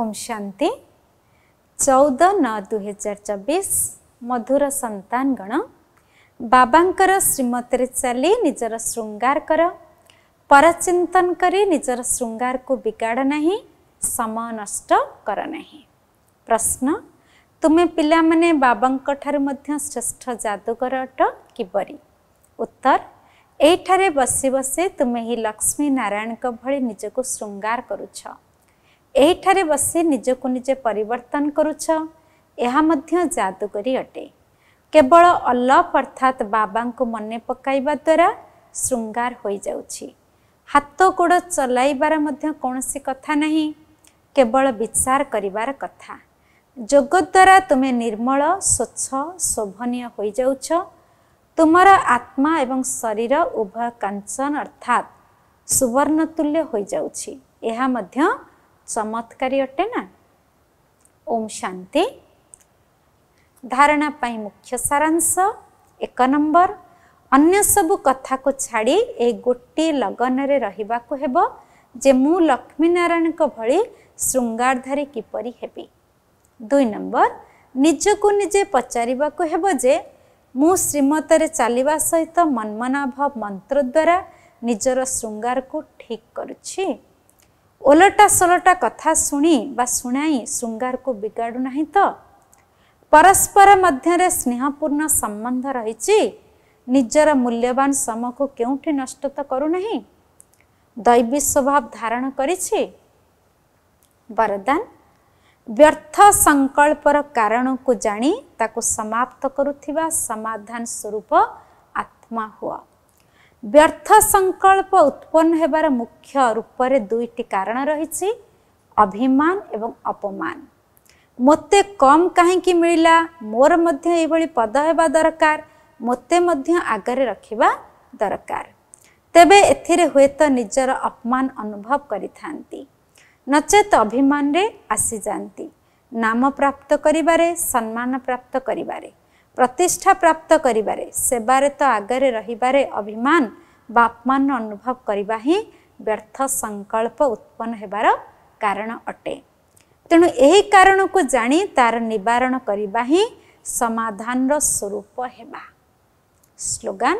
ओम शांति चौदह नौ दुहजार चबीस मधुर सतान गण बाबा श्रीमती चली निजर श्रृंगार कर परचिंतन करी निजर श्रृंगार को बिगाड़ ना समय नष्ट करना प्रश्न तुम्हें पाने बाबा श्रेष्ठ जादूगर अट किपरी उत्तर यही बस बसी तुम्हें ही लक्ष्मी नारायण भाई निजक श्रृंगार करुछ ଏହିଠାରେ ବସି ନିଜକୁ ନିଜେ ପରିବର୍ତ୍ତନ କରୁଛ ଏହା ମଧ୍ୟ ଯାଦୁକରୀ ଅଟେ କେବଳ ଅଲଫ୍ ଅର୍ଥାତ୍ ବାବାଙ୍କୁ ମନେ ପକାଇବା ଦ୍ୱାରା ଶୃଙ୍ଗାର ହୋଇଯାଉଛି ହାତ ଗୋଡ଼ ଚଲାଇବାର ମଧ୍ୟ କୌଣସି କଥା ନାହିଁ କେବଳ ବିଚାର କରିବାର କଥା ଯୋଗ ଦ୍ୱାରା ତୁମେ ନିର୍ମଳ ସ୍ୱଚ୍ଛ ଶୋଭନୀୟ ହୋଇଯାଉଛ ତୁମର ଆତ୍ମା ଏବଂ ଶରୀର ଉଭୟ କାଞ୍ଚନ ଅର୍ଥାତ୍ ସୁବର୍ଣ୍ଣତୁଲ୍ୟ ହୋଇଯାଉଛି ଏହା ମଧ୍ୟ ଚମତ୍କାରୀ ଅଟେ ନା ଓମ୍ ଶାନ୍ତି ଧାରଣା ପାଇଁ ମୁଖ୍ୟ ସାରାଂଶ ଏକ ନମ୍ବର ଅନ୍ୟ ସବୁ କଥାକୁ ଛାଡ଼ି ଏଇ ଗୋଟିଏ ଲଗନରେ ରହିବାକୁ ହେବ ଯେ ମୁଁ ଲକ୍ଷ୍ମୀନାରାୟଣଙ୍କ ଭଳି ଶୃଙ୍ଗାରଧାରୀ କିପରି ହେବି ଦୁଇ ନମ୍ବର ନିଜକୁ ନିଜେ ପଚାରିବାକୁ ହେବ ଯେ ମୁଁ ଶ୍ରୀମତରେ ଚାଲିବା ସହିତ ମନ୍ମନାଭ ମନ୍ତ୍ର ଦ୍ୱାରା ନିଜର ଶୃଙ୍ଗାରକୁ ଠିକ୍ କରୁଛି ଓଲଟା ସଲଟା କଥା ଶୁଣି ବା ଶୁଣାଇ ଶୃଙ୍ଗାରକୁ ବିଗାଡ଼ୁ ନାହିଁ ତ ପରସ୍ପର ମଧ୍ୟରେ ସ୍ନେହପୂର୍ଣ୍ଣ ସମ୍ବନ୍ଧ ରହିଛି ନିଜର ମୂଲ୍ୟବାନ ସମକୁ କେଉଁଠି ନଷ୍ଟ ତ କରୁନାହିଁ ଦୈବୀ ସ୍ୱଭାବ ଧାରଣ କରିଛି ବରଦାନ ବ୍ୟର୍ଥ ସଂକଳ୍ପର କାରଣକୁ ଜାଣି ତାକୁ ସମାପ୍ତ କରୁଥିବା ସମାଧାନ ସ୍ୱରୂପ ଆତ୍ମା ହୁଅ ବ୍ୟର୍ଥ ସଂକଳ୍ପ ଉତ୍ପନ୍ନ ହେବାର ମୁଖ୍ୟ ରୂପରେ ଦୁଇଟି କାରଣ ରହିଛି ଅଭିମାନ ଏବଂ ଅପମାନ ମୋତେ କମ୍ କାହିଁକି ମିଳିଲା ମୋର ମଧ୍ୟ ଏଭଳି ପଦ ହେବା ଦରକାର ମୋତେ ମଧ୍ୟ ଆଗରେ ରଖିବା ଦରକାର ତେବେ ଏଥିରେ ହୁଏତ ନିଜର ଅପମାନ ଅନୁଭବ କରିଥାନ୍ତି ନଚେତ ଅଭିମାନରେ ଆସିଯାଆନ୍ତି ନାମ ପ୍ରାପ୍ତ କରିବାରେ ସମ୍ମାନ ପ୍ରାପ୍ତ କରିବାରେ ପ୍ରତିଷ୍ଠା ପ୍ରାପ୍ତ କରିବାରେ ସେବାରେ ତ ଆଗରେ ରହିବାରେ ଅଭିମାନ ବାପମାନ ଅନୁଭବ କରିବା ହିଁ ବ୍ୟର୍ଥ ସଂକଳ୍ପ ଉତ୍ପନ୍ନ ହେବାର କାରଣ ଅଟେ ତେଣୁ ଏହି କାରଣକୁ ଜାଣି ତା'ର ନିବାରଣ କରିବା ହିଁ ସମାଧାନର ସ୍ୱରୂପ ହେବା ସ୍ଲୋଗାନ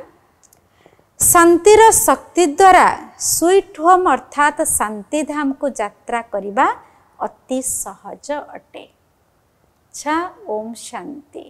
ଶାନ୍ତିର ଶକ୍ତି ଦ୍ୱାରା ସୁଇଟ୍ ହୋମ୍ ଅର୍ଥାତ୍ ଶାନ୍ତିଧାମକୁ ଯାତ୍ରା କରିବା ଅତି ସହଜ ଅଟେ ଛା ଓମ୍ ଶାନ୍ତି